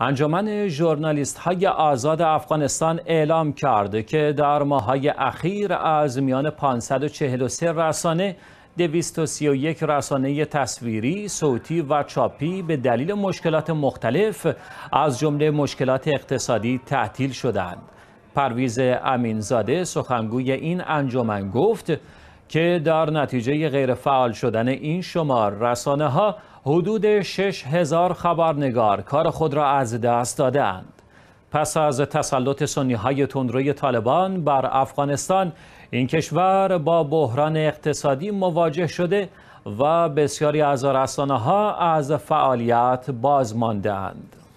انجمن ژورنالیست های آزاد افغانستان اعلام کرده که در های اخیر از میان 543 رسانه 231 رسانه تصویری، صوتی و چاپی به دلیل مشکلات مختلف از جمله مشکلات اقتصادی تعطیل شدند. پرویز امینزاده سخنگوی این انجمن گفت که در نتیجه غیرفعال شدن این شمار رسانه ها حدود 6 هزار خبرنگار کار خود را از دست دادند. پس از تسلط سنی های تندروی طالبان بر افغانستان این کشور با بحران اقتصادی مواجه شده و بسیاری از رسانه ها از فعالیت باز ماندند.